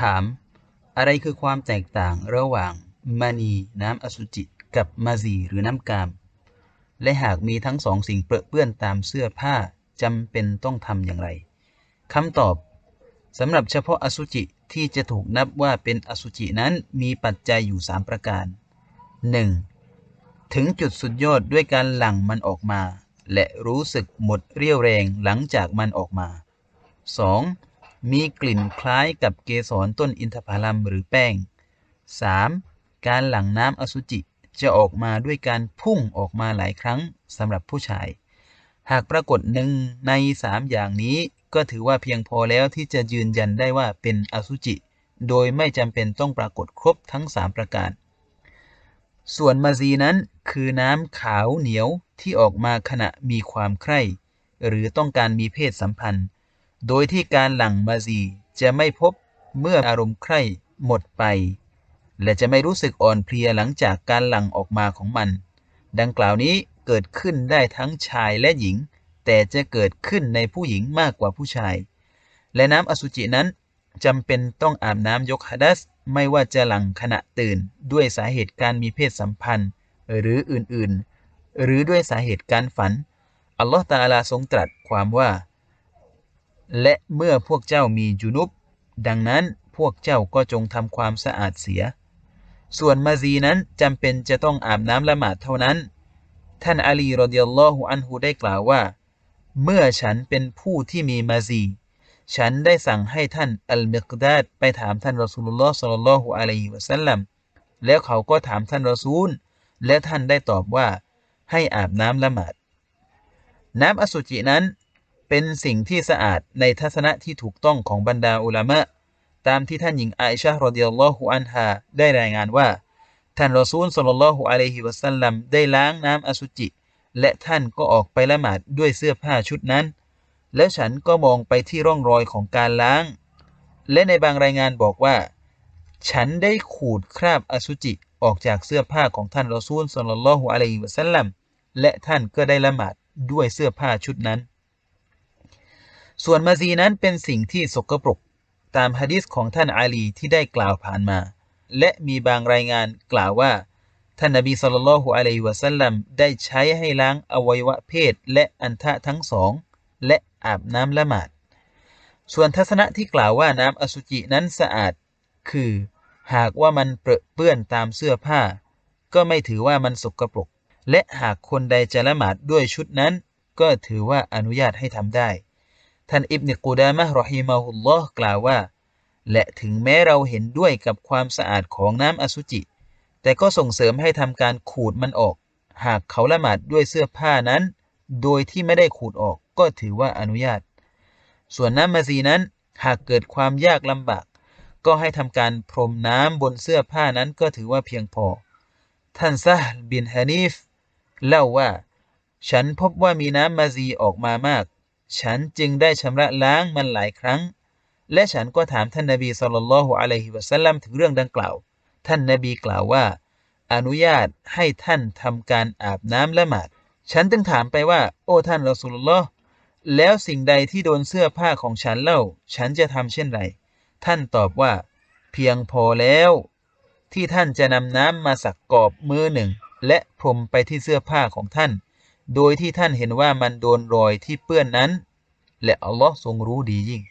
ถาม อะไรคือความแตกต่างระหว่างมานีน้ำอสุจิ กับมาซีหรือน้ำกาม และหากมีทั้งสองสิ่งเปื้อนตามเสื้อผ้าจำเป็นต้องทำอย่างไรคำตอบสำหรับเฉพาะอสุจิที่จะถูกนับว่าเป็นอสุจินั้นมีปัจจัยอยู่ 3 ประการ 1. ถึงจุดสุดยอดด้วยการหลั่งมันออกมา และรู้สึกหมดเรี่ยวแรงหลังจากมันออกมา 2. มีกลิ่นคล้ายกับเกสรต้นอินทผลัมหรือแป้ง 3. การหลั่งน้ำอสุจิจะออกมาด้วยการพุ่งออกมาหลายครั้งสำหรับผู้ชาย หากปรากฏหนึ่งใน 3 อย่างนี้ก็ถือว่าเพียงพอแล้วที่จะยืนยันได้ว่าเป็นอสุจิ โดยไม่จำเป็นต้องปรากฏครบทั้ง 3 ประการ ส่วนมาซีนั้นคือน้ำขาวเหนียวที่ออกมาขณะมีความใคร่หรือต้องการมีเพศสัมพันธ์โดยที่การหลั่งมาซีจะไม่พบเมื่ออารมณ์ใคร่หมดไป และจะไม่รู้สึกอ่อนเพลียหลังจากการหลั่งออกมาของมัน ดังกล่าวนี้เกิดขึ้นได้ทั้งชายและหญิง แต่จะเกิดขึ้นในผู้หญิงมากกว่าผู้ชาย และน้ำอสุจินั้นจำเป็นต้องอาบน้ำยกฮัดัสไม่ว่าจะหลังขณะตื่นด้วยสาเหตุการมีเพศสัมพันธ์หรืออื่นๆ หรือด้วยสาเหตุการฝันอัลลอฮฺตาอลาทรงตรัสความว่าและเมื่อพวกเจ้ามีจุนุบดังนั้นพวกเจ้าก็จงทำความสะอาดเสีย ส่วนมาซีนั้นจำเป็นจะต้องอาบน้ำละหมาดเท่านั้น ท่านอาลีรดิยัลลอฮุ อันฮูได้กล่าวว่า เมื่อฉันเป็นผู้ที่มีมาซีฉันได้สั่งให้ท่านอัลมิกดาดไปถามท่านรอสูลุลลอฮ์สัลลัลลอฮุอะลัยฮิวะสัลลัมแล้วเขาก็ถามท่านรอซูล และท่านได้ตอบว่า ให้อาบน้ำละหมาด น้ำอสุจินั้นเป็นสิ่งที่สะอาดในทัศนะที่ถูกต้องของบรรดาอุลามะ ตามที่ท่านหญิงอาฮิชะรดิยัลลอฮุอันฮาได้รายงานว่า ท่านรอซูลสลลัลลอฮุอะลัยฮิวะสัลลัมได้ล้างน้ำอสุจิ และท่านก็ออกไปละหมาดด้วยเสื้อผ้าชุดนั้น แล้วฉันก็มองไปที่ร่องรอยของการล้าง และในบางรายงานบอกว่า ฉันได้ขูดคราบอสุจิออกจากเสื้อผ้าของท่านรอซูลสลลัลลอฮุอะลัยฮิวะสัลลัม และท่านก็ได้ละหมาดด้วยเสื้อผ้าชุดนั้นส่วนมาซีนั้นเป็นสิ่งที่สกปรก ตามฮะดิษของท่าน อาลี ที่ได้กล่าวผ่านมา และมีบางรายงานกล่าวว่าท่านนบีสุลต่านลฮุอะลัยวะสัลลัมได้ใช้ให้ล้างอวัยวะเพศ และอันทะทั้งสอง และอาบน้ำละหมาด ส่วนทัศนะที่กล่าวว่า น้ำอสุจินั้นสะอาด คือ หากว่ามันเปื้อนตามเสื้อผ้า ก็ไม่ถือว่ามันสกปรก และหากคนใดจะละหมาดด้วยชุดนั้น ก็ถือว่าอนุญาตให้ทำได้ท่านอิบเนกูดามะรอฮิมาฮุลลอฮ์กล่าวว่า และถึงแม้เราเห็นด้วยกับความสะอาดของน้ำอสุจิ แต่ก็ส่งเสริมให้ทำการขูดมันออก หากเขาละหมาดด้วยเสื้อผ้านั้น โดยที่ไม่ได้ขูดออกก็ถือว่าอนุญาต ส่วนน้ำมาซีนั้น หากเกิดความยากลำบาก ก็ให้ทำการพรมน้ำบนเสื้อผ้านั้นก็ถือว่าเพียงพอ ท่านซาบินฮานิฟเล่าว่า ฉันพบว่ามีน้ำมาซีออกมามากฉันจึงได้ชำระล้างมันหลายครั้ง และฉันก็ถามท่านนบีสุลต่านละฮอะลัยฮิวะสัลลัมถึงเรื่องดังกล่าว ท่านนบีกล่าวว่า อนุญาตให้ท่านทำการอาบน้ำละหมาด ฉันจึงถามไปว่าโอ้ท่านรอสุลลอฮ์แล้วสิ่งใดที่โดนเสื้อผ้าของฉันเล่า ฉันจะทำเช่นไร ท่านตอบว่า เพียงพอแล้ว ที่ท่านจะนำน้ำมาสักกอบมือหนึ่ง และพรมไปที่เสื้อผ้าของท่านโดยที่ท่านเห็นว่ามันโดนรอยที่เปื้อนนั้น และ อัลลอฮ์ทรงรู้ดียิ่ง